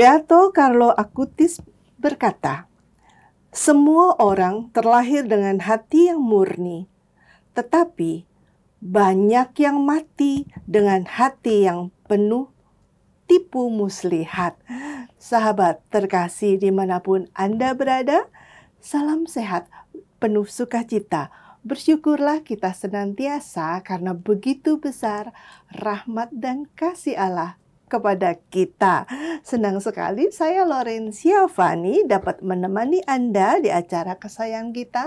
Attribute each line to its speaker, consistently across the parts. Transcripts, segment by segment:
Speaker 1: Beato Carlo Acutis berkata, "Semua orang terlahir dengan hati yang murni, tetapi banyak yang mati dengan hati yang penuh tipu muslihat." Sahabat terkasih dimanapun Anda berada, salam sehat, penuh sukacita. Bersyukurlah kita senantiasa karena begitu besar rahmat dan kasih Allah kepada kita. Senang sekali saya Lorencia Fani dapat menemani Anda di acara kesayangan kita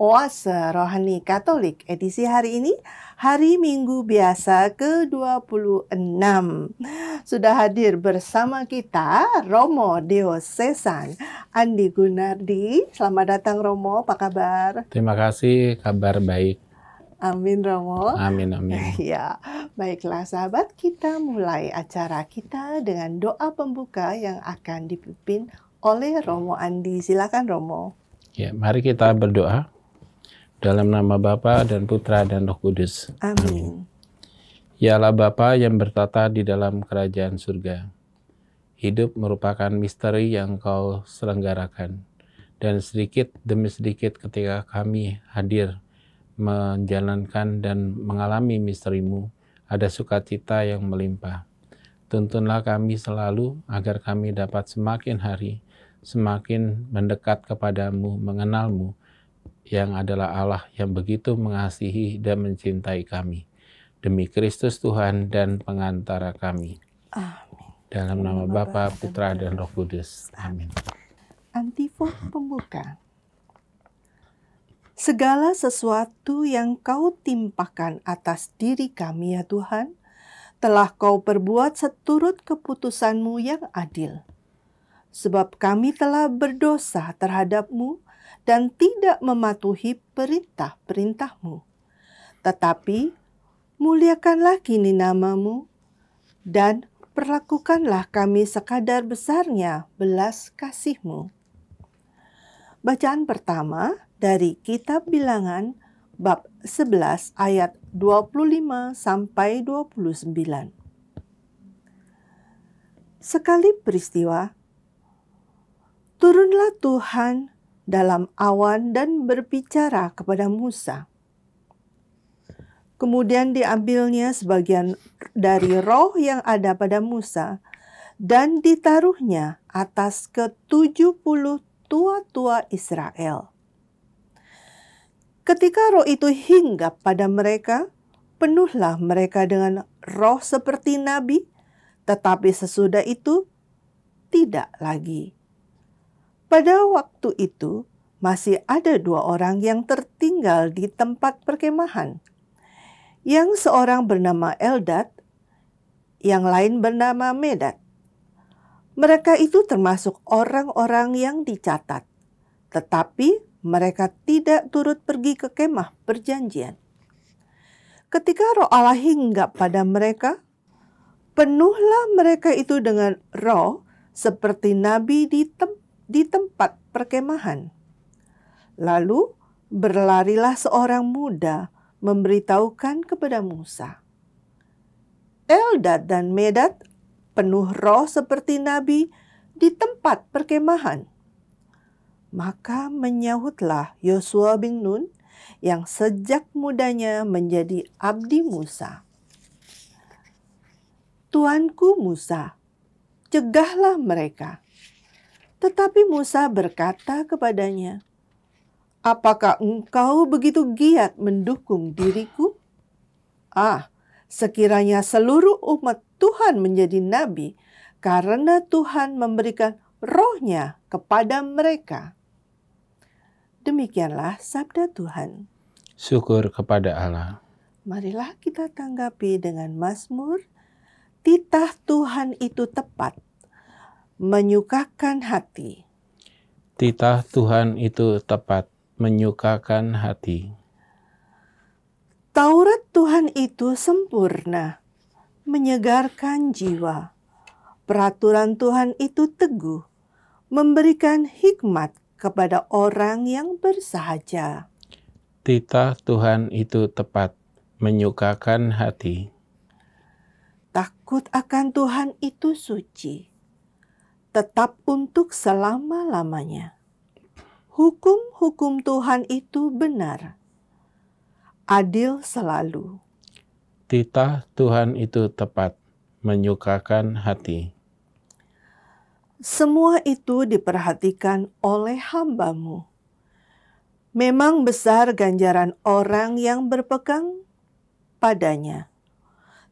Speaker 1: Oase Rohani Katolik edisi hari ini hari Minggu biasa ke-26. Sudah hadir bersama kita Romo Deo Sesan Andi Gunardi. Selamat datang Romo, apa kabar?
Speaker 2: Terima kasih, kabar baik.
Speaker 1: Amin Romo.
Speaker 2: Amin amin.
Speaker 1: Ya, baiklah sahabat kita mulai acara kita dengan doa pembuka yang akan dipimpin oleh Romo Andi. Silakan Romo.
Speaker 2: Ya, mari kita berdoa dalam nama Bapa dan Putra dan Roh Kudus. Amin. amin. Ialah Bapa yang bertata di dalam kerajaan surga. Hidup merupakan misteri yang kau selenggarakan. Dan sedikit demi sedikit ketika kami hadir menjalankan dan mengalami misterimu, ada sukacita yang melimpah. Tuntunlah kami selalu agar kami dapat semakin hari semakin mendekat kepadamu, mengenalmu, yang adalah Allah yang begitu mengasihi dan mencintai kami. Demi Kristus Tuhan dan pengantara kami. Amin. Dalam nama Bapa, Putra, dan Roh Kudus. Amin.
Speaker 1: Antifon pembuka. Segala sesuatu yang kau timpakan atas diri kami ya Tuhan, telah kau perbuat seturut keputusanmu yang adil. Sebab kami telah berdosa terhadapmu dan tidak mematuhi perintah-perintahmu. Tetapi muliakanlah kini namamu dan perlakukanlah kami sekadar besarnya belas kasihmu. Bacaan pertama dari kitab bilangan bab 11 ayat 25 sampai 29. Sekali peristiwa, turunlah Tuhan dalam awan dan berbicara kepada Musa. Kemudian diambilnya sebagian dari roh yang ada pada Musa dan ditaruhnya atas ketujuh puluh tua-tua Israel. Ketika roh itu hinggap pada mereka, penuhlah mereka dengan roh seperti nabi, tetapi sesudah itu tidak lagi. Pada waktu itu masih ada dua orang yang tertinggal di tempat perkemahan. Yang seorang bernama Eldad, yang lain bernama Medad. Mereka itu termasuk orang-orang yang dicatat, tetapi mereka tidak turut pergi ke kemah perjanjian. Ketika roh Allah hinggap pada mereka, penuhlah mereka itu dengan roh seperti nabi di, tem di tempat perkemahan. Lalu berlarilah seorang muda memberitahukan kepada Musa. Eldad dan Medad penuh roh seperti nabi di tempat perkemahan. Maka menyahutlah Yosua bin Nun yang sejak mudanya menjadi abdi Musa. Tuanku Musa, cegahlah mereka. Tetapi Musa berkata kepadanya, Apakah engkau begitu giat mendukung diriku? Ah, sekiranya seluruh umat Tuhan menjadi nabi, karena Tuhan memberikan rohnya kepada mereka. Demikianlah sabda Tuhan.
Speaker 2: Syukur kepada Allah.
Speaker 1: Marilah kita tanggapi dengan Mazmur. Titah Tuhan itu tepat, menyukakan hati.
Speaker 2: Titah Tuhan itu tepat, menyukakan hati.
Speaker 1: Taurat Tuhan itu sempurna, menyegarkan jiwa. Peraturan Tuhan itu teguh, memberikan hikmat kepada orang yang bersahaja.
Speaker 2: Titah Tuhan itu tepat, menyukakan hati.
Speaker 1: Takut akan Tuhan itu suci, tetap untuk selama-lamanya. Hukum-hukum Tuhan itu benar, adil selalu.
Speaker 2: Titah Tuhan itu tepat, menyukakan hati.
Speaker 1: Semua itu diperhatikan oleh hambamu. Memang besar ganjaran orang yang berpegang padanya.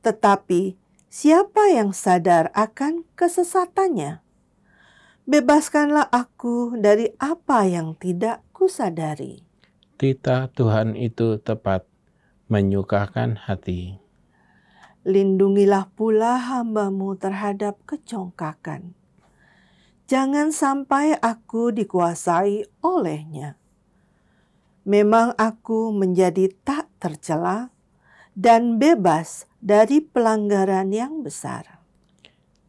Speaker 1: Tetapi siapa yang sadar akan kesesatannya? Bebaskanlah aku dari apa yang tidak kusadari.
Speaker 2: Tita Tuhan itu tepat, menyukakan hati.
Speaker 1: Lindungilah pula hambamu terhadap kecongkakan jangan sampai aku dikuasai olehnya. Memang aku menjadi tak tercela dan bebas dari pelanggaran yang besar.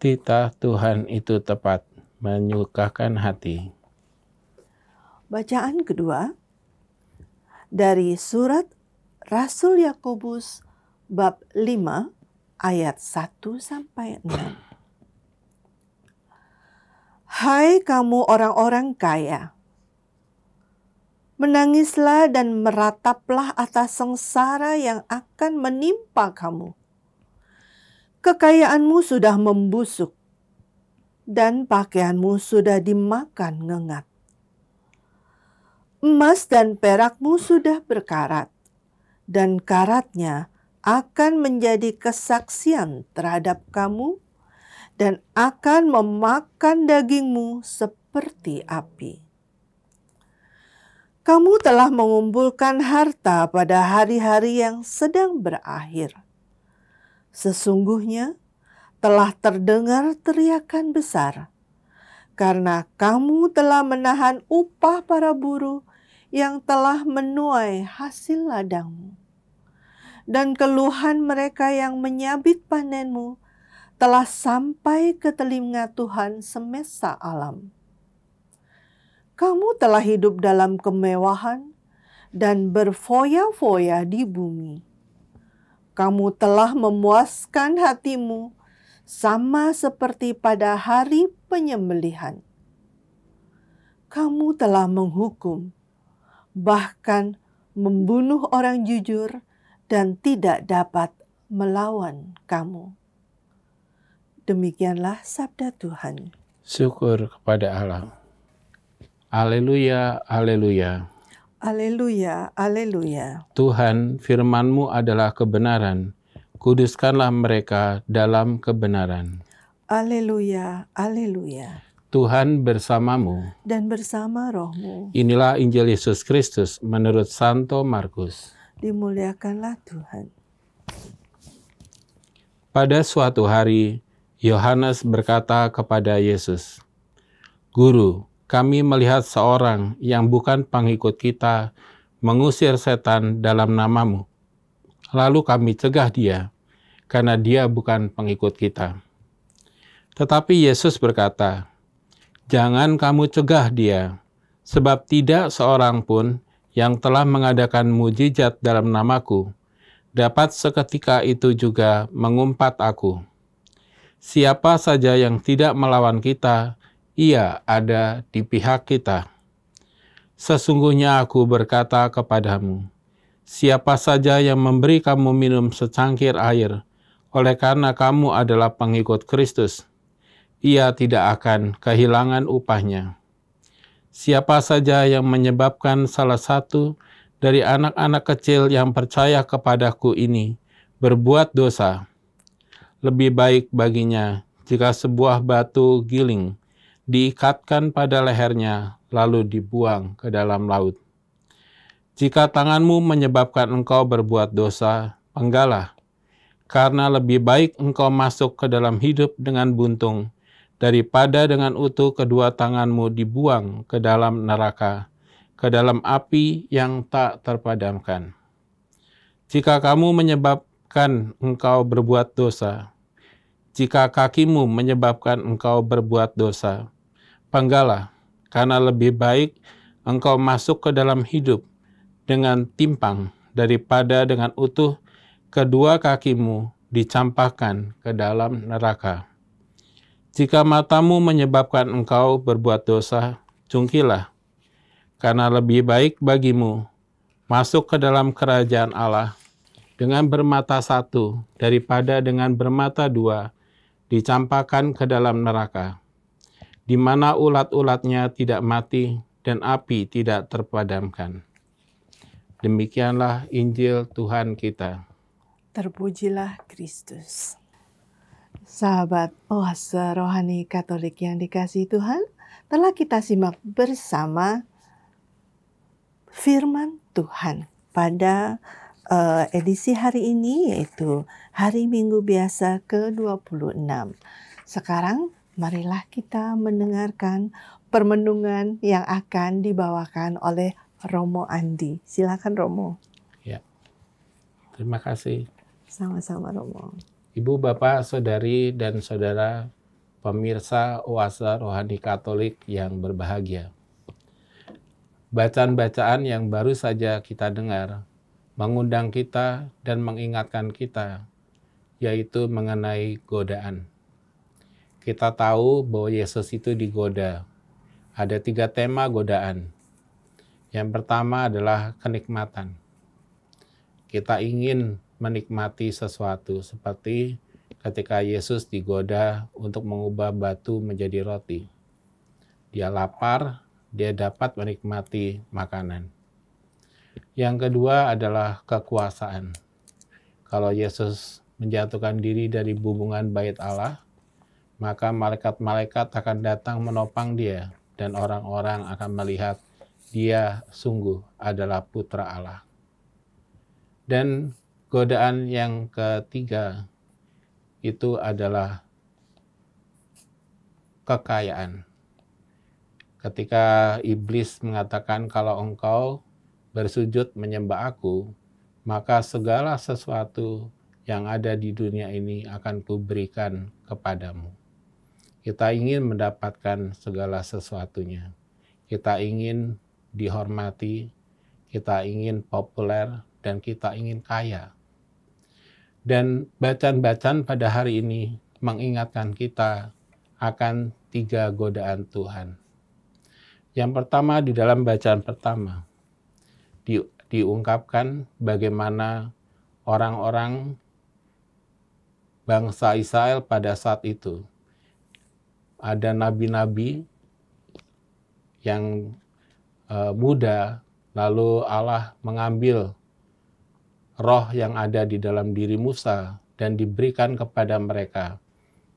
Speaker 2: Titah Tuhan itu tepat, menyukakan hati.
Speaker 1: Bacaan kedua dari surat Rasul Yakobus bab 5 ayat 1 sampai 6. Hai kamu orang-orang kaya, menangislah dan merataplah atas sengsara yang akan menimpa kamu. Kekayaanmu sudah membusuk, dan pakaianmu sudah dimakan ngengat. Emas dan perakmu sudah berkarat, dan karatnya akan menjadi kesaksian terhadap kamu dan akan memakan dagingmu seperti api. Kamu telah mengumpulkan harta pada hari-hari yang sedang berakhir. Sesungguhnya telah terdengar teriakan besar, karena kamu telah menahan upah para buruh yang telah menuai hasil ladangmu, dan keluhan mereka yang menyabit panenmu telah sampai ke telinga Tuhan semesta alam. Kamu telah hidup dalam kemewahan dan berfoya-foya di bumi. Kamu telah memuaskan hatimu sama seperti pada hari penyembelihan. Kamu telah menghukum, bahkan membunuh orang jujur, dan tidak dapat melawan kamu. Demikianlah sabda Tuhan.
Speaker 2: Syukur kepada Allah. Haleluya, haleluya.
Speaker 1: Haleluya, haleluya.
Speaker 2: Tuhan, firman-Mu adalah kebenaran. Kuduskanlah mereka dalam kebenaran.
Speaker 1: Haleluya, haleluya.
Speaker 2: Tuhan bersamamu
Speaker 1: dan bersama rohmu.
Speaker 2: Inilah Injil Yesus Kristus menurut Santo Markus.
Speaker 1: Dimuliakanlah Tuhan.
Speaker 2: Pada suatu hari, Yohanes berkata kepada Yesus, "Guru, kami melihat seorang yang bukan pengikut kita mengusir setan dalam namamu. Lalu kami cegah dia, karena dia bukan pengikut kita." Tetapi Yesus berkata, "Jangan kamu cegah dia, sebab tidak seorang pun yang telah mengadakan mujizat dalam namaku." dapat seketika itu juga mengumpat aku siapa saja yang tidak melawan kita, ia ada di pihak kita. Sesungguhnya aku berkata kepadamu, siapa saja yang memberi kamu minum secangkir air, oleh karena kamu adalah pengikut Kristus, ia tidak akan kehilangan upahnya. Siapa saja yang menyebabkan salah satu dari anak-anak kecil yang percaya kepadaku ini berbuat dosa, lebih baik baginya jika sebuah batu giling diikatkan pada lehernya lalu dibuang ke dalam laut. Jika tanganmu menyebabkan engkau berbuat dosa, penggalah, karena lebih baik engkau masuk ke dalam hidup dengan buntung daripada dengan utuh kedua tanganmu dibuang ke dalam neraka, ke dalam api yang tak terpadamkan. Jika kamu menyebab menyebabkan engkau berbuat dosa, jika kakimu menyebabkan engkau berbuat dosa, panggalah karena lebih baik engkau masuk ke dalam hidup dengan timpang daripada dengan utuh kedua kakimu dicampahkan ke dalam neraka. Jika matamu menyebabkan engkau berbuat dosa, cungkilah, karena lebih baik bagimu masuk ke dalam kerajaan Allah dengan bermata satu daripada dengan bermata dua dicampakkan ke dalam neraka, di mana ulat-ulatnya tidak mati dan api tidak terpadamkan. Demikianlah Injil Tuhan kita.
Speaker 1: Terpujilah Kristus. Sahabat oase rohani Katolik yang dikasih Tuhan, telah kita simak bersama firman Tuhan pada uh, edisi hari ini yaitu hari Minggu biasa ke-26. Sekarang marilah kita mendengarkan permenungan yang akan dibawakan oleh Romo Andi. Silakan Romo.
Speaker 2: Ya. Terima kasih.
Speaker 1: Sama-sama Romo.
Speaker 2: Ibu, Bapak, Saudari dan Saudara pemirsa Oasa Rohani Katolik yang berbahagia. Bacaan-bacaan yang baru saja kita dengar mengundang kita dan mengingatkan kita, yaitu mengenai godaan. Kita tahu bahwa Yesus itu digoda. Ada tiga tema godaan. Yang pertama adalah kenikmatan. Kita ingin menikmati sesuatu, seperti ketika Yesus digoda untuk mengubah batu menjadi roti. Dia lapar, dia dapat menikmati makanan. Yang kedua adalah kekuasaan. Kalau Yesus menjatuhkan diri dari hubungan bait Allah, maka malaikat-malaikat akan datang menopang dia dan orang-orang akan melihat dia sungguh adalah putra Allah. Dan godaan yang ketiga itu adalah kekayaan. Ketika iblis mengatakan kalau engkau bersujud menyembah aku, maka segala sesuatu yang ada di dunia ini akan kuberikan kepadamu. Kita ingin mendapatkan segala sesuatunya. Kita ingin dihormati, kita ingin populer, dan kita ingin kaya. Dan bacaan-bacaan pada hari ini mengingatkan kita akan tiga godaan Tuhan. Yang pertama di dalam bacaan pertama, di, diungkapkan bagaimana orang-orang bangsa Israel pada saat itu. Ada nabi-nabi yang uh, muda, lalu Allah mengambil roh yang ada di dalam diri Musa dan diberikan kepada mereka.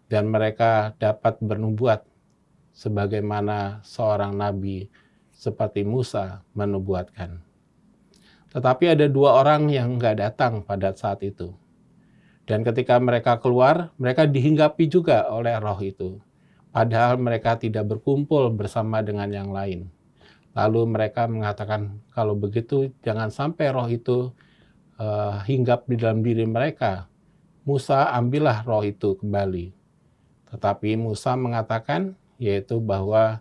Speaker 2: Dan mereka dapat bernubuat sebagaimana seorang nabi seperti Musa menubuatkan. Tetapi ada dua orang yang nggak datang pada saat itu. Dan ketika mereka keluar, mereka dihinggapi juga oleh roh itu. Padahal mereka tidak berkumpul bersama dengan yang lain. Lalu mereka mengatakan, kalau begitu jangan sampai roh itu uh, hinggap di dalam diri mereka. Musa ambillah roh itu kembali. Tetapi Musa mengatakan, yaitu bahwa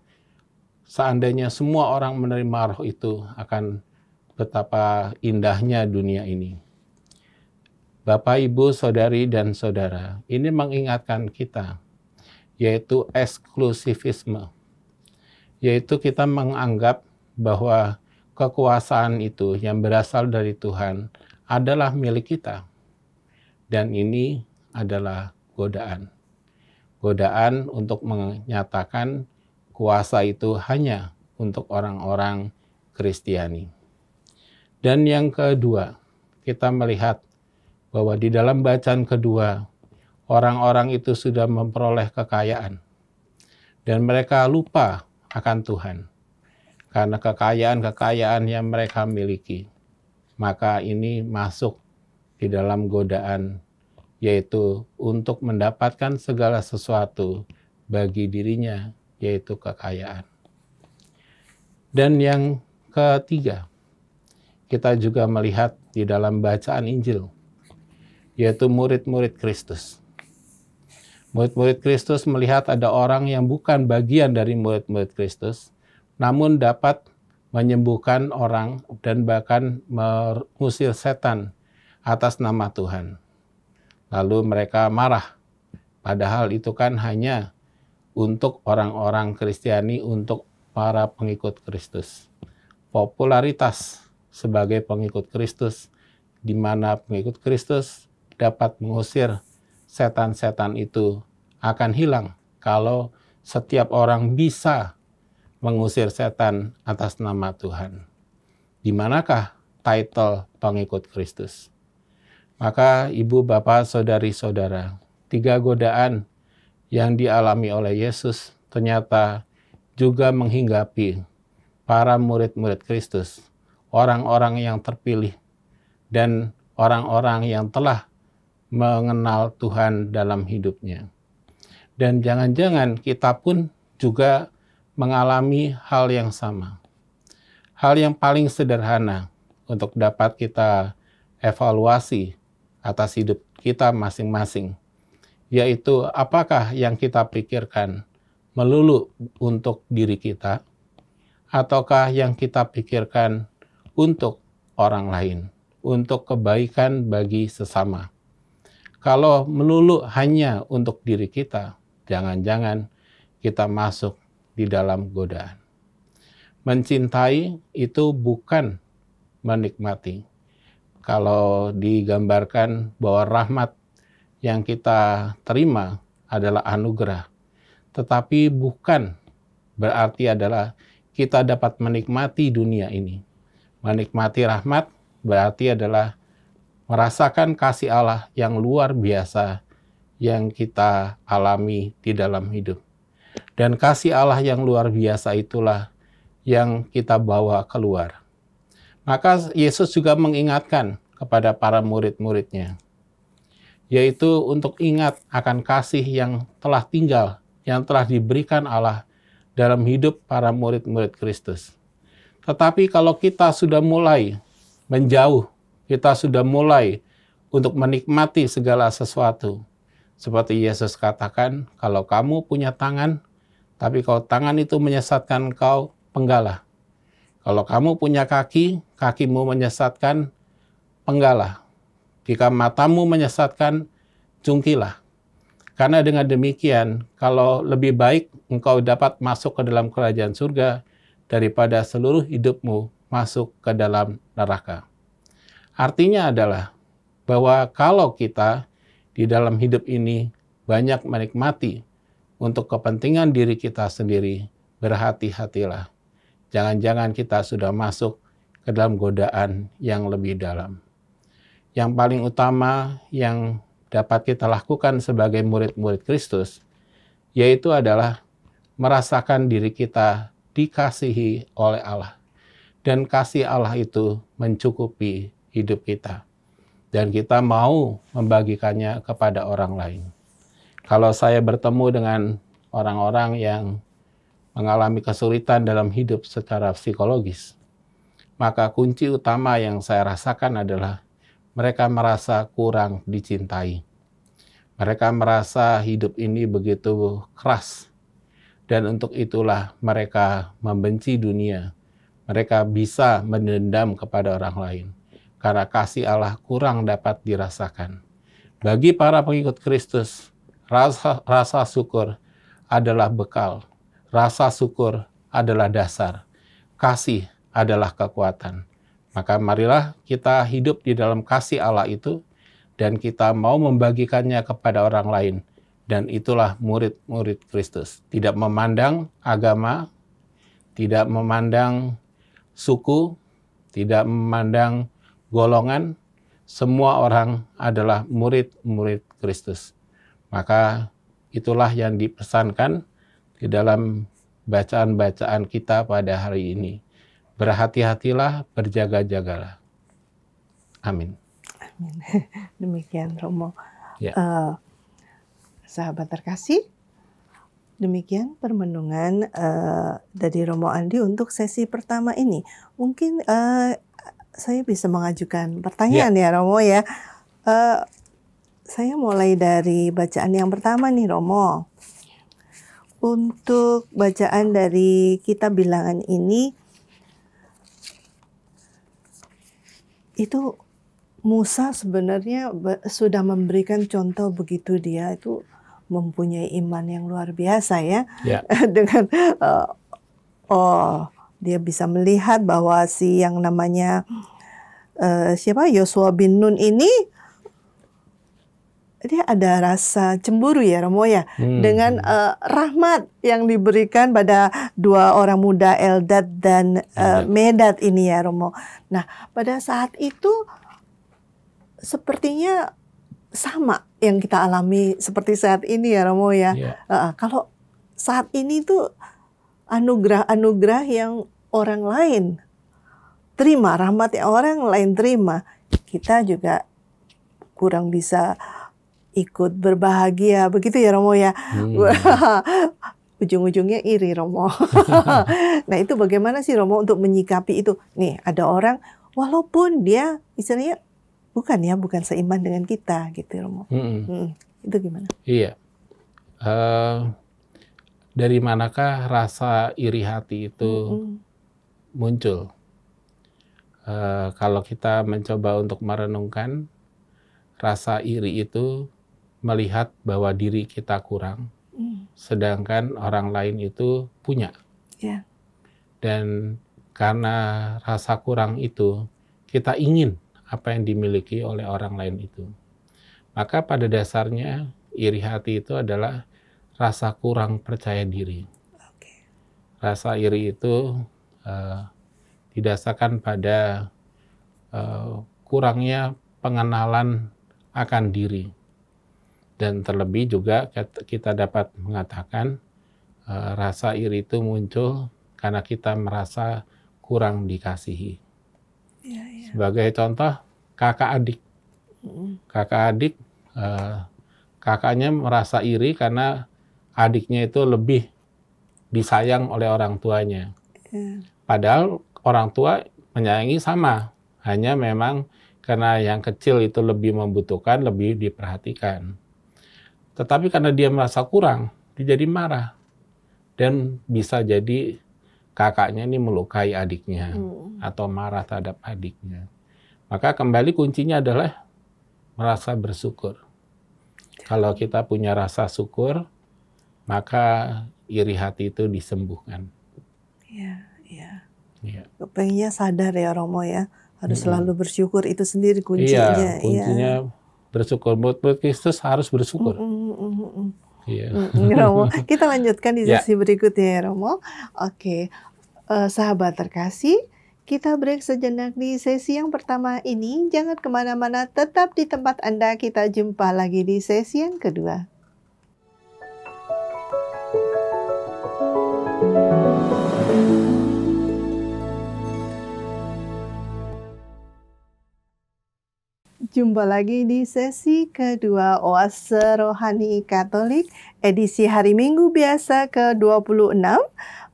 Speaker 2: seandainya semua orang menerima roh itu akan betapa indahnya dunia ini. Bapak, Ibu, Saudari, dan Saudara, ini mengingatkan kita, yaitu eksklusivisme. Yaitu kita menganggap bahwa kekuasaan itu yang berasal dari Tuhan adalah milik kita. Dan ini adalah godaan. Godaan untuk menyatakan kuasa itu hanya untuk orang-orang Kristiani. -orang dan yang kedua, kita melihat bahwa di dalam bacaan kedua, orang-orang itu sudah memperoleh kekayaan. Dan mereka lupa akan Tuhan. Karena kekayaan-kekayaan yang mereka miliki. Maka ini masuk di dalam godaan, yaitu untuk mendapatkan segala sesuatu bagi dirinya, yaitu kekayaan. Dan yang ketiga, kita juga melihat di dalam bacaan Injil, yaitu murid-murid Kristus. Murid-murid Kristus melihat ada orang yang bukan bagian dari murid-murid Kristus, namun dapat menyembuhkan orang dan bahkan mengusir setan atas nama Tuhan. Lalu mereka marah, padahal itu kan hanya untuk orang-orang Kristiani, untuk para pengikut Kristus. Popularitas sebagai pengikut Kristus, di mana pengikut Kristus dapat mengusir setan-setan itu akan hilang kalau setiap orang bisa mengusir setan atas nama Tuhan. Di manakah title pengikut Kristus? Maka ibu, bapak, saudari-saudara, tiga godaan yang dialami oleh Yesus ternyata juga menghinggapi para murid-murid Kristus orang-orang yang terpilih dan orang-orang yang telah mengenal Tuhan dalam hidupnya. Dan jangan-jangan kita pun juga mengalami hal yang sama. Hal yang paling sederhana untuk dapat kita evaluasi atas hidup kita masing-masing, yaitu apakah yang kita pikirkan melulu untuk diri kita, ataukah yang kita pikirkan untuk orang lain, untuk kebaikan bagi sesama. Kalau melulu hanya untuk diri kita, jangan-jangan kita masuk di dalam godaan. Mencintai itu bukan menikmati. Kalau digambarkan bahwa rahmat yang kita terima adalah anugerah, tetapi bukan berarti adalah kita dapat menikmati dunia ini. Menikmati rahmat berarti adalah merasakan kasih Allah yang luar biasa yang kita alami di dalam hidup. Dan kasih Allah yang luar biasa itulah yang kita bawa keluar. Maka Yesus juga mengingatkan kepada para murid-muridnya, yaitu untuk ingat akan kasih yang telah tinggal, yang telah diberikan Allah dalam hidup para murid-murid Kristus. Tetapi kalau kita sudah mulai menjauh, kita sudah mulai untuk menikmati segala sesuatu. Seperti Yesus katakan, kalau kamu punya tangan, tapi kalau tangan itu menyesatkan kau, penggalah. Kalau kamu punya kaki, kakimu menyesatkan, penggalah. Jika matamu menyesatkan, cungkilah. Karena dengan demikian, kalau lebih baik engkau dapat masuk ke dalam kerajaan surga daripada seluruh hidupmu masuk ke dalam neraka. Artinya adalah bahwa kalau kita di dalam hidup ini banyak menikmati untuk kepentingan diri kita sendiri, berhati-hatilah. Jangan-jangan kita sudah masuk ke dalam godaan yang lebih dalam. Yang paling utama yang dapat kita lakukan sebagai murid-murid Kristus, yaitu adalah merasakan diri kita dikasihi oleh Allah. Dan kasih Allah itu mencukupi hidup kita. Dan kita mau membagikannya kepada orang lain. Kalau saya bertemu dengan orang-orang yang mengalami kesulitan dalam hidup secara psikologis, maka kunci utama yang saya rasakan adalah mereka merasa kurang dicintai. Mereka merasa hidup ini begitu keras, dan untuk itulah mereka membenci dunia. Mereka bisa mendendam kepada orang lain karena kasih Allah kurang dapat dirasakan. Bagi para pengikut Kristus, rasa, rasa syukur adalah bekal, rasa syukur adalah dasar, kasih adalah kekuatan. Maka marilah kita hidup di dalam kasih Allah itu dan kita mau membagikannya kepada orang lain dan itulah murid-murid Kristus. Tidak memandang agama, tidak memandang suku, tidak memandang golongan, semua orang adalah murid-murid Kristus. Maka itulah yang dipesankan di dalam bacaan-bacaan kita pada hari ini. Berhati-hatilah, berjaga-jagalah. Amin.
Speaker 1: Amin. Demikian Romo. Ya. Uh, sahabat terkasih. Demikian permenungan uh, dari Romo Andi untuk sesi pertama ini. Mungkin uh, saya bisa mengajukan pertanyaan yeah. ya Romo ya. Uh, saya mulai dari bacaan yang pertama nih Romo. Untuk bacaan dari kitab bilangan ini itu Musa sebenarnya sudah memberikan contoh begitu dia itu mempunyai iman yang luar biasa ya, ya. dengan uh, oh dia bisa melihat bahwa si yang namanya uh, siapa Yosua bin Nun ini dia ada rasa cemburu ya Romo ya hmm. dengan uh, rahmat yang diberikan pada dua orang muda Eldad dan uh, Medad ini ya Romo. Nah pada saat itu sepertinya sama yang kita alami seperti saat ini ya Romo ya. Yeah. Iya. Uh, kalau saat ini tuh anugerah-anugerah yang orang lain terima, rahmat yang orang lain terima, kita juga kurang bisa ikut berbahagia begitu ya Romo ya. Hmm. Ujung-ujungnya iri Romo. nah itu bagaimana sih Romo untuk menyikapi itu? Nih ada orang walaupun dia misalnya bukan ya bukan seiman dengan kita gitu Romo. Hmm. Hmm. Itu gimana?
Speaker 2: Iya. Uh, dari manakah rasa iri hati itu hmm. muncul? Uh, kalau kita mencoba untuk merenungkan rasa iri itu melihat bahwa diri kita kurang, mm. sedangkan orang lain itu punya. Yeah. Dan karena rasa kurang itu, kita ingin apa yang dimiliki oleh orang lain itu. Maka pada dasarnya iri hati itu adalah rasa kurang percaya diri. Rasa iri itu uh, didasarkan pada uh, kurangnya pengenalan akan diri. Dan terlebih juga kita dapat mengatakan uh, rasa iri itu muncul karena kita merasa kurang dikasihi. Ya, ya. Sebagai contoh kakak adik, kakak adik eh, kakaknya merasa iri karena adiknya itu lebih disayang oleh orang tuanya. Ya. Padahal orang tua menyayangi sama, hanya memang karena yang kecil itu lebih membutuhkan, lebih diperhatikan. Tetapi karena dia merasa kurang, dia jadi marah dan bisa jadi kakaknya ini melukai adiknya hmm. atau marah terhadap adiknya. Maka kembali kuncinya adalah merasa bersyukur. Kalau kita punya rasa syukur, maka iri hati itu disembuhkan.
Speaker 1: Iya, iya. Ya. Pengennya sadar ya Romo ya, harus hmm. selalu bersyukur itu sendiri kuncinya. Iya, iya. kuncinya
Speaker 2: ya. bersyukur. Buat, Kristus harus bersyukur.
Speaker 1: Hmm, hmm, hmm, hmm.
Speaker 2: Yeah. Mm, mm, Romo,
Speaker 1: kita lanjutkan di ya. sesi yeah. berikutnya ya Romo. Oke, uh, sahabat terkasih, kita break sejenak di sesi yang pertama ini. Jangan kemana-mana, tetap di tempat Anda. Kita jumpa lagi di sesi yang kedua. Jumpa lagi di sesi kedua Oase Rohani Katolik edisi hari Minggu biasa ke-26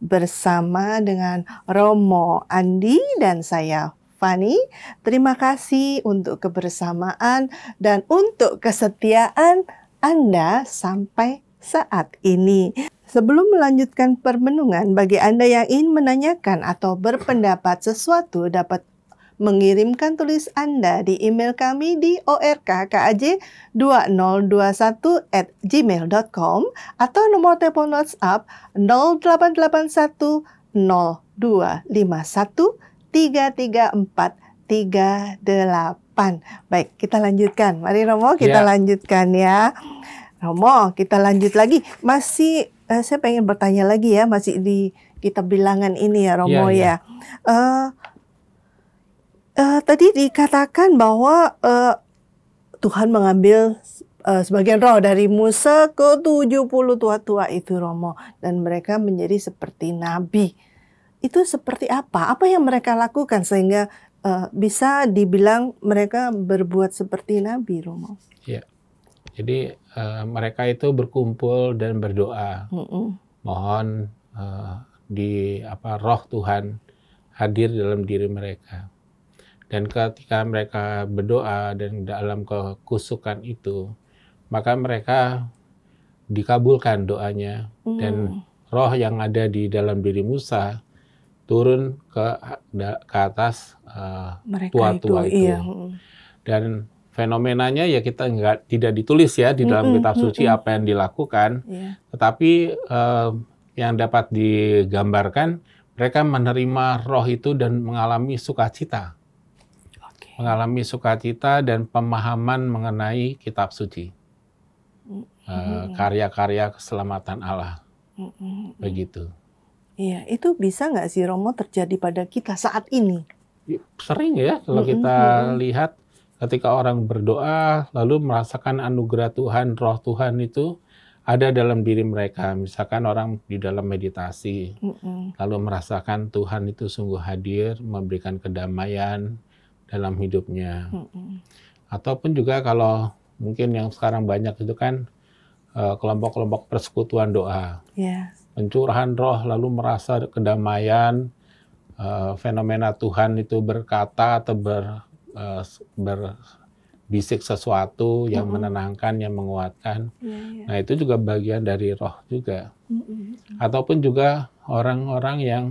Speaker 1: bersama dengan Romo Andi dan saya Fani. Terima kasih untuk kebersamaan dan untuk kesetiaan Anda sampai saat ini. Sebelum melanjutkan permenungan, bagi Anda yang ingin menanyakan atau berpendapat sesuatu dapat mengirimkan tulis Anda di email kami di orkkaj2021 at gmail.com atau nomor telepon WhatsApp 0881 0251 334 38. Baik, kita lanjutkan. Mari Romo, kita yeah. lanjutkan ya. Romo, kita lanjut lagi. Masih eh, saya pengen bertanya lagi ya, masih di kita bilangan ini ya Romo ya. ya. ya. Uh, Uh, tadi dikatakan bahwa uh, Tuhan mengambil uh, sebagian roh dari Musa ke 70 tua-tua itu Romo dan mereka menjadi seperti nabi. Itu seperti apa? Apa yang mereka lakukan sehingga uh, bisa dibilang mereka berbuat seperti nabi Romo?
Speaker 2: Ya. Jadi uh, mereka itu berkumpul dan berdoa. Mm -mm. Mohon uh, di apa roh Tuhan hadir dalam diri mereka dan ketika mereka berdoa dan dalam kekusukan itu, maka mereka dikabulkan doanya hmm. dan roh yang ada di dalam diri Musa turun ke ke atas eh, tua-tua uh, itu, Iya. Hmm. dan fenomenanya ya kita nggak tidak ditulis ya di dalam hmm, hmm, kitab suci apa yang dilakukan yeah. tetapi uh, yang dapat digambarkan mereka menerima roh itu dan mengalami sukacita mengalami sukacita dan pemahaman mengenai kitab suci. Eh, karya-karya keselamatan Allah. Begitu.
Speaker 1: Iya, itu bisa nggak sih Romo terjadi pada kita saat ini?
Speaker 2: Sering ya, kalau kita lihat ketika orang berdoa lalu merasakan anugerah Tuhan, roh Tuhan itu ada dalam diri mereka. Misalkan orang di dalam meditasi, mm -hmm. lalu merasakan Tuhan itu sungguh hadir, memberikan kedamaian, dalam hidupnya. Hmm. Ataupun juga kalau mungkin yang sekarang banyak itu kan eh, kelompok-kelompok persekutuan doa. Yeah. Pencurahan roh lalu merasa kedamaian, eh, fenomena Tuhan itu berkata atau ber, eh, berbisik sesuatu yang mm -hmm. menenangkan, yang menguatkan. Yeah, yeah. Nah itu juga bagian dari roh juga. Mm -hmm. Ataupun juga orang-orang yang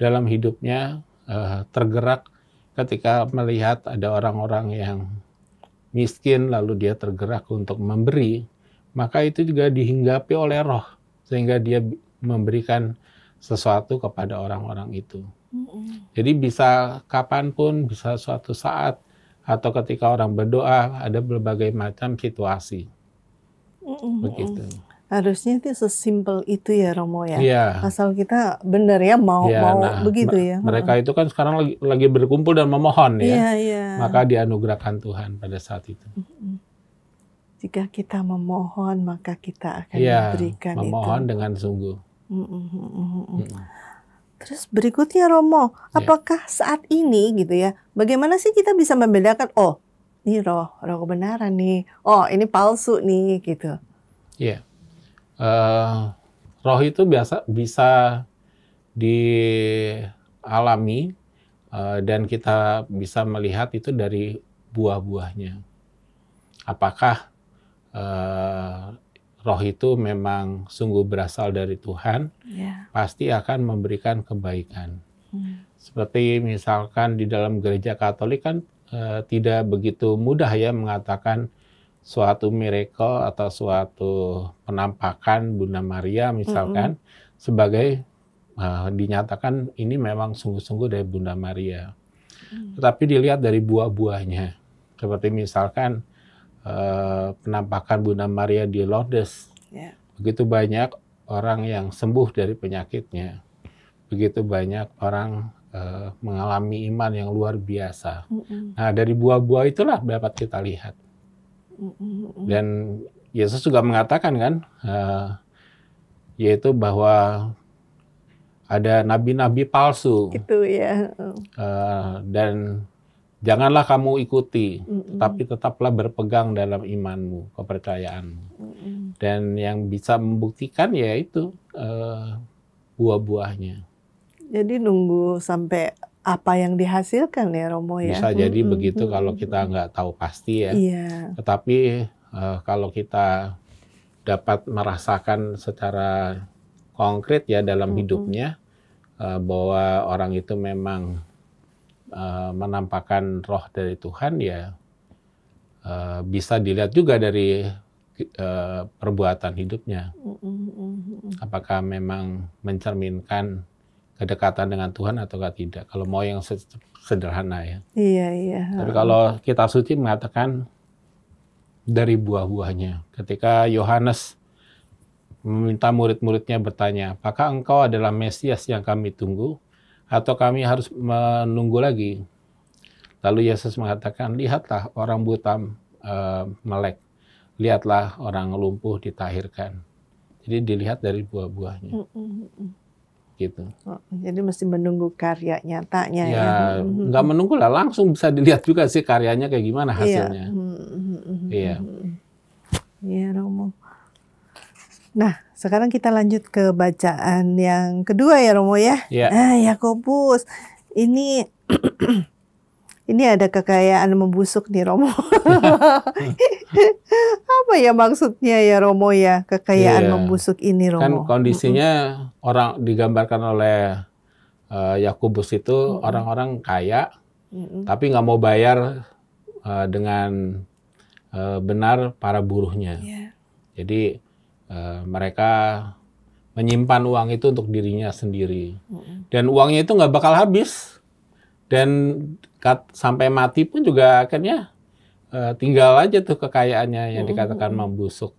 Speaker 2: dalam hidupnya tergerak ketika melihat ada orang-orang yang miskin lalu dia tergerak untuk memberi, maka itu juga dihinggapi oleh roh sehingga dia memberikan sesuatu kepada orang-orang itu. Jadi bisa kapanpun, bisa suatu saat atau ketika orang berdoa ada berbagai macam situasi.
Speaker 1: Begitu. Harusnya itu sesimpel itu ya Romo ya. Iya. Asal kita benar ya mau ya, mau nah, begitu ya. Mereka
Speaker 2: itu kan sekarang lagi, lagi berkumpul dan memohon ya. Iya, iya. Maka dianugerahkan Tuhan pada saat itu.
Speaker 1: Jika kita memohon maka kita akan ya, diberikan memohon itu. Memohon
Speaker 2: dengan sungguh.
Speaker 1: Mm -mm, mm -mm. Terus berikutnya Romo, iya. apakah ya. saat ini gitu ya? Bagaimana sih kita bisa membedakan oh ini roh roh kebenaran nih, oh ini palsu nih gitu?
Speaker 2: Iya uh, roh itu biasa bisa dialami uh, dan kita bisa melihat itu dari buah-buahnya. Apakah uh, roh itu memang sungguh berasal dari Tuhan, yeah. pasti akan memberikan kebaikan. Hmm. Seperti misalkan di dalam gereja Katolik kan tidak begitu mudah ya mengatakan suatu miracle atau suatu penampakan Bunda Maria misalkan mm -hmm. sebagai uh, dinyatakan ini memang sungguh-sungguh dari Bunda Maria. Mm. Tetapi dilihat dari buah-buahnya. Seperti misalkan uh, penampakan Bunda Maria di Lourdes. Yeah. Begitu banyak orang yang sembuh dari penyakitnya. Begitu banyak orang eh, mengalami iman yang luar biasa. Mm -hmm. Nah, dari buah-buah itulah dapat kita lihat. Dan Yesus juga mengatakan kan, uh, yaitu bahwa ada nabi-nabi palsu.
Speaker 1: Itu ya.
Speaker 2: Uh, dan janganlah kamu ikuti, mm tapi tetaplah berpegang dalam imanmu, kepercayaanmu. Mm Dan yang bisa membuktikan yaitu uh, buah-buahnya.
Speaker 1: Jadi nunggu sampai apa yang dihasilkan ya Romo ya. Bisa jadi hmm, begitu hmm, kalau hmm.
Speaker 2: kita nggak tahu pasti ya. Iya. Tetapi uh, kalau kita dapat merasakan secara konkret ya dalam hmm. hmm. hidupnya uh, bahwa orang itu memang uh, menampakkan roh dari Tuhan ya uh, bisa dilihat juga dari perbuatan hidupnya. Hmm, Apakah memang mencerminkan kedekatan dengan Tuhan atau tidak. Kalau mau yang sederhana ya.
Speaker 1: Iya, iya. Tapi kalau
Speaker 2: kita suci mengatakan dari buah-buahnya. Ketika Yohanes meminta murid-muridnya bertanya, apakah engkau adalah Mesias yang kami tunggu? Atau kami harus menunggu lagi? Lalu Yesus mengatakan, lihatlah orang buta e, melek. Lihatlah orang lumpuh ditahirkan. Jadi dilihat dari buah-buahnya.
Speaker 1: Mm -mm gitu. Oh, jadi mesti menunggu karya nyatanya ya. ya. Hmm, hmm, nggak hmm.
Speaker 2: menunggu lah, langsung bisa dilihat juga sih karyanya kayak gimana iya. hasilnya.
Speaker 1: Iya. Iya, Romo. Nah, sekarang kita lanjut ke bacaan yang kedua ya, Romo ya. Iya. Ah, Yakobus. Ini ini ada kekayaan membusuk nih Romo. Apa ya maksudnya ya Romo ya kekayaan iya. membusuk ini kan Romo? Kan
Speaker 2: kondisinya mm-hmm. orang digambarkan oleh uh, Yakubus itu mm-hmm. orang-orang kaya, mm-hmm. tapi nggak mau bayar uh, dengan uh, benar para buruhnya. Yeah. Jadi uh, mereka menyimpan uang itu untuk dirinya sendiri, mm-hmm. dan uangnya itu nggak bakal habis dan sampai mati pun juga akhirnya uh, tinggal aja tuh kekayaannya yang dikatakan membusuk.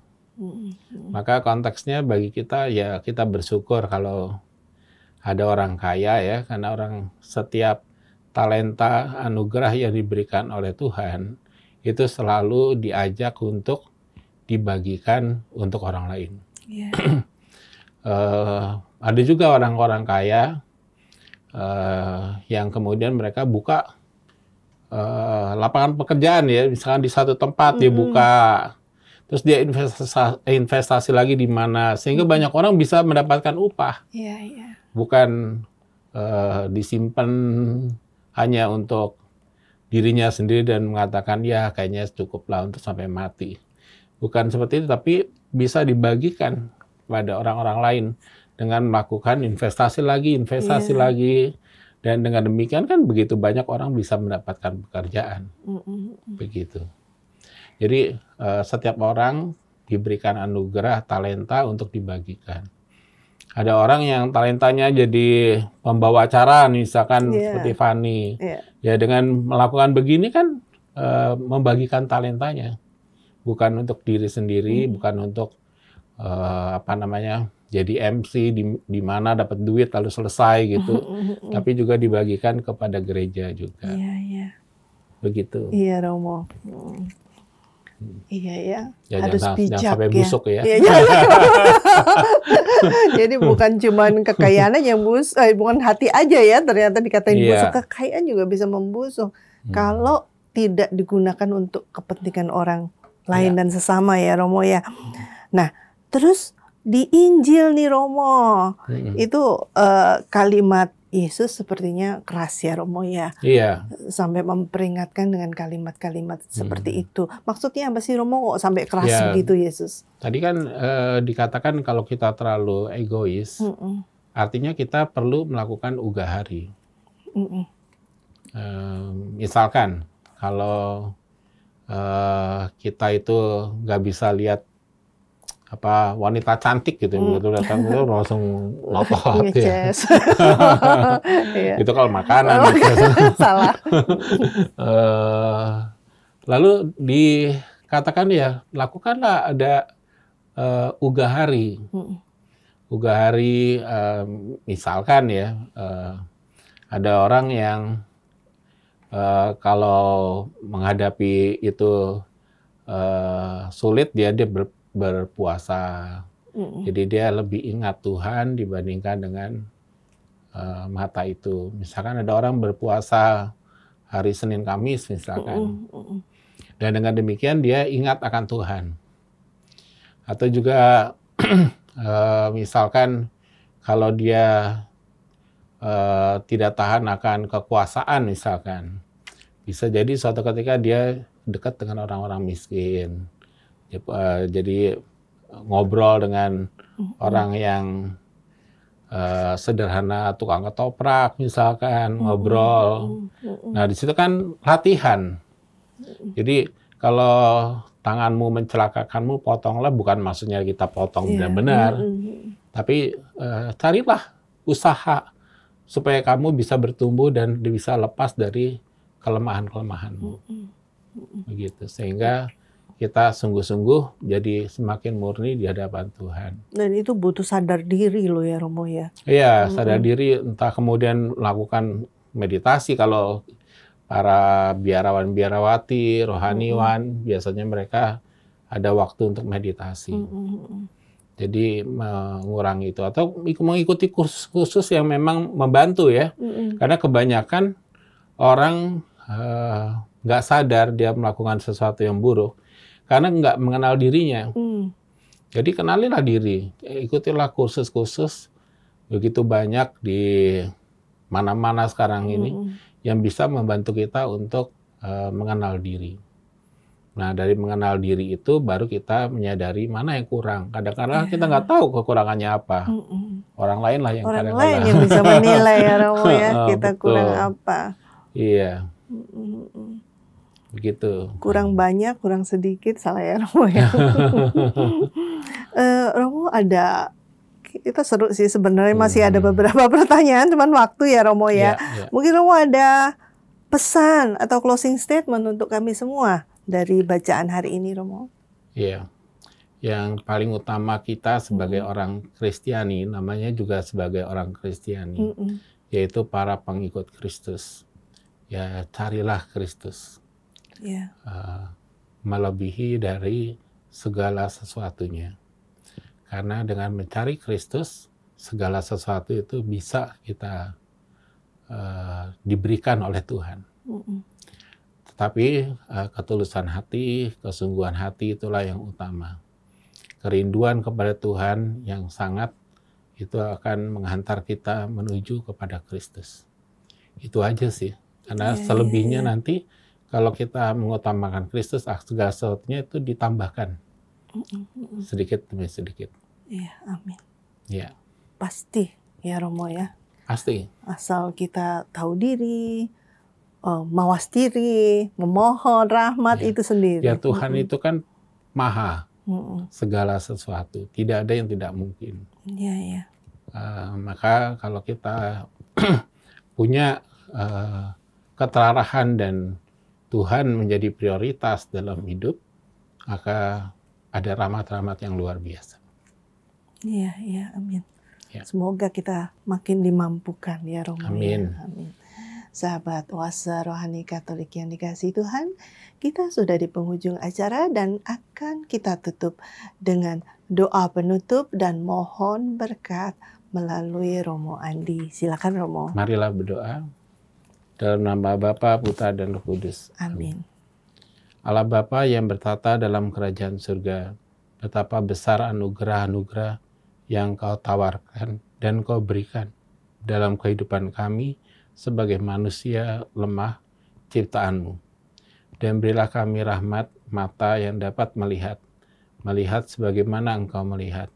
Speaker 2: Maka konteksnya bagi kita ya kita bersyukur kalau ada orang kaya ya karena orang setiap talenta anugerah yang diberikan oleh Tuhan itu selalu diajak untuk dibagikan untuk orang lain.
Speaker 1: Yeah. Iya.
Speaker 2: Eh, uh, ada juga orang-orang kaya uh, yang kemudian mereka buka uh, lapangan pekerjaan ya, misalkan di satu tempat mm -hmm. dia buka, terus dia investasi, investasi lagi di mana, sehingga banyak orang bisa mendapatkan upah, yeah, yeah. bukan uh, disimpan hanya untuk dirinya sendiri dan mengatakan ya kayaknya cukuplah untuk sampai mati, bukan seperti itu, tapi bisa dibagikan kepada orang-orang lain dengan melakukan investasi lagi, investasi yeah. lagi dan dengan demikian kan begitu banyak orang bisa mendapatkan pekerjaan. Begitu. Jadi eh, setiap orang diberikan anugerah talenta untuk dibagikan. Ada orang yang talentanya jadi pembawa acara misalkan yeah. seperti Fanny. Iya. Yeah. Ya dengan melakukan begini kan uh, membagikan talentanya. Bukan untuk diri sendiri, mm. bukan untuk uh, apa namanya? jadi MC di, di mana dapat duit lalu selesai gitu, mm-hmm, mm-hmm. tapi juga dibagikan kepada gereja juga. Iya iya. Begitu. Iya
Speaker 1: Romo. Hmm. Iya ya. ya harus jangan, bijak jangan sampai ya. busuk ya. ya Jadi bukan cuman kekayaannya yang bus, eh, bukan hati aja ya. Ternyata dikatain iya. busuk, kekayaan juga bisa membusuk hmm. kalau tidak digunakan untuk kepentingan orang lain iya. dan sesama ya Romo ya. Nah terus di Injil nih Romo.
Speaker 2: -hmm. Itu
Speaker 1: uh, kalimat Yesus sepertinya keras ya Romo ya. Iya. Sampai memperingatkan dengan kalimat-kalimat hmm. seperti itu. Maksudnya apa sih Romo kok sampai keras ya. begitu Yesus?
Speaker 2: Tadi kan uh, dikatakan kalau kita terlalu egois, hmm. artinya kita perlu melakukan uga hari. Hmm. Uh, misalkan kalau uh, kita itu nggak bisa lihat apa wanita cantik gitu hmm. begitu datang itu langsung ngotot ya. Iya. itu kalau makanan gitu. salah. uh, lalu dikatakan ya lakukanlah ada uh, eh, ugahari. Hmm. Ugahari uh, misalkan ya uh, ada orang yang uh, kalau menghadapi itu uh, sulit dia dia ber, berpuasa. Mm. Jadi dia lebih ingat Tuhan dibandingkan dengan uh, mata itu. Misalkan ada orang berpuasa hari Senin Kamis misalkan. Mm -mm. Dan dengan demikian dia ingat akan Tuhan. Atau juga uh, misalkan kalau dia uh, tidak tahan akan kekuasaan misalkan. Bisa jadi suatu ketika dia dekat dengan orang-orang miskin Eh, jadi ngobrol dengan uh-huh. orang yang uh, sederhana tukang ketoprak misalkan uh-huh. ngobrol. uh-huh. Nah di situ kan latihan. Jadi kalau tanganmu mencelakakanmu potonglah bukan maksudnya kita potong iya. benar-benar, uh-huh. tapi uh, carilah usaha supaya kamu bisa bertumbuh dan bisa lepas dari kelemahan-kelemahanmu, Uh-huh. begitu sehingga kita sungguh-sungguh jadi semakin murni di hadapan Tuhan.
Speaker 1: Dan itu butuh sadar diri loh ya Romo ya. Iya, sadar mm -hmm.
Speaker 2: diri entah kemudian melakukan meditasi kalau para biarawan-biarawati, rohaniwan, mm -hmm. biasanya mereka ada waktu untuk meditasi. Mm -hmm. Jadi mengurangi itu atau mengikuti kursus khusus yang memang membantu ya. Mm -hmm. Karena kebanyakan orang eh, nggak uh, sadar dia melakukan sesuatu yang buruk, karena nggak mengenal dirinya. Hmm. Jadi kenalilah diri, eh, ikutilah kursus-kursus begitu banyak di mana-mana sekarang ini hmm. yang bisa membantu kita untuk uh, mengenal diri. Nah dari mengenal diri itu baru kita menyadari mana yang kurang. Kadang-kadang yeah. kita iya. nggak tahu kekurangannya apa. Mm-mm. Orang lain lah yang orang kadang-kadang. lain yang bisa menilai ya Romo ya kita Betul. kurang apa. Iya.
Speaker 1: Mm-mm begitu. Kurang banyak, kurang sedikit, salah ya Romo ya. uh, Romo ada kita seru sih sebenarnya hmm. masih ada beberapa pertanyaan cuman waktu ya Romo ya. ya, ya. Mungkin Romo ada pesan atau closing statement untuk kami semua dari bacaan hari ini Romo.
Speaker 2: ya Yang paling utama kita sebagai hmm. orang Kristiani namanya juga sebagai orang Kristiani mm yaitu para pengikut Kristus. Ya carilah Kristus yeah. Iya. melebihi dari segala sesuatunya. Karena dengan mencari Kristus, segala sesuatu itu bisa kita uh, diberikan oleh Tuhan. Mm -mm. Tetapi uh, ketulusan hati, kesungguhan hati itulah yang utama. Kerinduan kepada Tuhan yang sangat itu akan menghantar kita menuju kepada Kristus. Itu aja sih. Karena yeah, iya, selebihnya yeah, nanti kalau kita mengutamakan Kristus, segala sesuatunya itu ditambahkan sedikit demi sedikit.
Speaker 1: Iya, amin. Iya. Pasti ya Romo ya. Pasti. Asal kita tahu diri, eh, mawas diri, memohon rahmat ya. itu sendiri. Ya Tuhan mm -hmm. itu
Speaker 2: kan maha mm -hmm. segala sesuatu. Tidak ada yang tidak mungkin. Iya, iya. Uh, maka kalau kita punya uh, eh, keterarahan dan Tuhan menjadi prioritas dalam hidup, maka ada rahmat-rahmat yang luar biasa.
Speaker 1: Iya, iya, amin. Ya. Semoga kita makin dimampukan ya Romo. Ya. Amin. amin. Sahabat Wasa Rohani Katolik yang dikasih Tuhan, kita sudah di penghujung acara dan akan kita tutup dengan doa penutup dan mohon berkat melalui Romo Andi. Silakan Romo.
Speaker 2: Marilah berdoa. Dalam nama Bapa, Putra, dan Roh Kudus. Amin. Allah Bapa yang bertata dalam kerajaan surga, betapa besar anugerah-anugerah yang kau tawarkan dan kau berikan dalam kehidupan kami sebagai manusia lemah ciptaanmu. Dan berilah kami rahmat mata yang dapat melihat, melihat sebagaimana engkau melihat,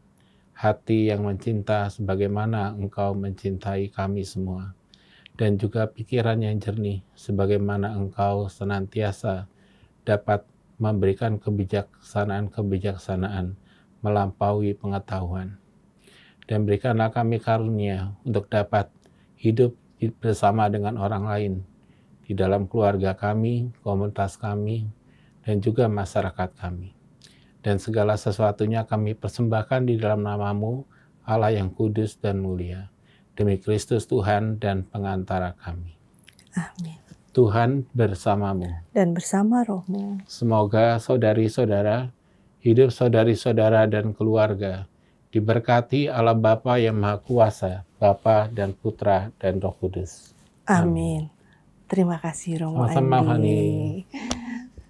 Speaker 2: hati yang mencinta sebagaimana engkau mencintai kami semua dan juga pikiran yang jernih, sebagaimana engkau senantiasa dapat memberikan kebijaksanaan-kebijaksanaan melampaui pengetahuan. Dan berikanlah kami karunia untuk dapat hidup bersama dengan orang lain di dalam keluarga kami, komunitas kami, dan juga masyarakat kami. Dan segala sesuatunya kami persembahkan di dalam namamu, Allah yang kudus dan mulia Demi Kristus Tuhan dan pengantara kami. Amin. Tuhan bersamamu.
Speaker 1: Dan bersama rohmu.
Speaker 2: Semoga saudari-saudara, hidup saudari-saudara dan keluarga diberkati Allah Bapa yang Maha Kuasa, Bapa dan Putra dan Roh Kudus.
Speaker 1: Amin. Amin. Terima kasih Romo Sama-sama,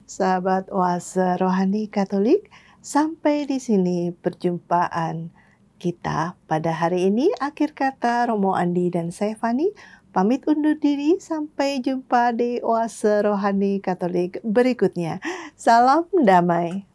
Speaker 1: Sahabat Oase Rohani Katolik, sampai di sini perjumpaan kita pada hari ini. Akhir kata Romo Andi dan saya Fani pamit undur diri sampai jumpa di oase rohani Katolik berikutnya. Salam damai.